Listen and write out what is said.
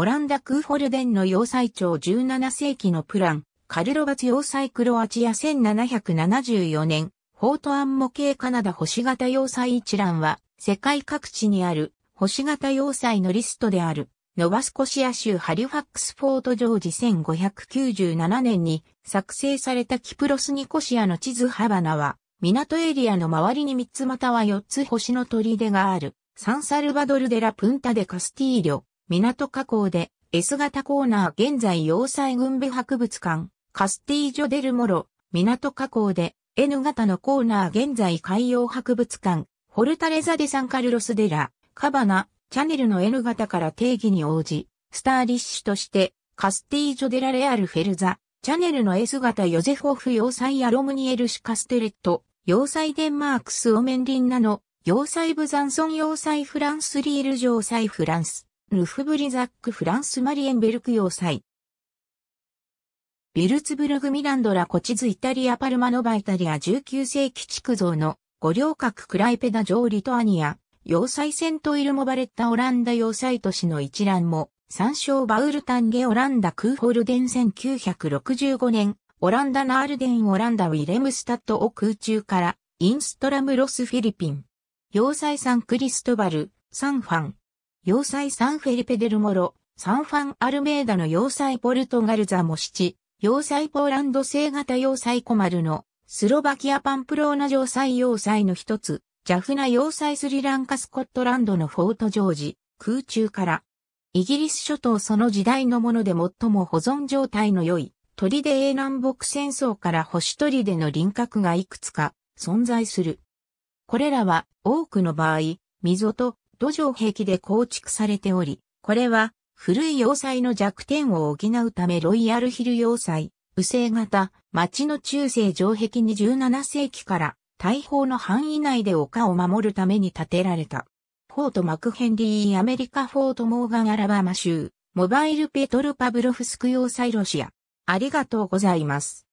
オランダクーホルデンの要塞長17世紀のプラン、カルロバツ要塞クロアチア1774年、フォートアン模型カナダ星型要塞一覧は、世界各地にある星型要塞のリストである、ノバスコシア州ハリファックスフォートジョージ1597年に作成されたキプロスニコシアの地図ハバナは、港エリアの周りに3つまたは4つ星の砦がある、サンサルバドルデラプンタデカスティーリョ、港加工で S 型コーナー現在要塞軍備博物館、カスティージョデルモロ、港加工で N 型のコーナー現在海洋博物館、ホルタレザデサンカルロスデラ、カバナ、チャネルの N 型から定義に応じ、スターリッシュとして、カスティージョデラレアルフェルザ、チャネルの S 型ヨゼフオフ要塞アロムニエルシカステレット、要塞デンマークスオメンリンナの、要塞ブザンソン要塞フランスリール城塞フランス。ルフブリザック・フランス・マリエンベルク要塞。ビルツブルグ・ミランドラ・コチズ・イタリア・パルマノバ・イタリア19世紀築造の五稜郭クライペダー・リトアニア、要塞セト・イルモバレッタ・オランダ要塞都市の一覧も、参照バウルタンゲ・オランダ・クーホルデン1965年、オランダ・ナールデン・オランダ・ウィレムスタットを空中から、インストラムロス・フィリピン。要塞サン・クリストバル、サンファン、要塞サンフェリペデルモロ、サンファンアルメーダの要塞ポルトガルザモシチ、要塞ポーランド製型要塞コマルの、スロバキアパンプローナ城塞要塞の一つ、ジャフナ要塞スリランカスコットランドのフォートジョージ、空中から。イギリス諸島その時代のもので最も保存状態の良い、砦英南北戦争から星での輪郭がいくつか存在する。これらは多くの場合、溝と土壌壁で構築されており、これは古い要塞の弱点を補うためロイヤルヒル要塞、武聖型、町の中世城壁に17世紀から大砲の範囲内で丘を守るために建てられた。フォート・マクヘンリー・アメリカ・フォート・モーガン・アラバマ州、モバイル・ペトル・パブロフスク要塞ロシア。ありがとうございます。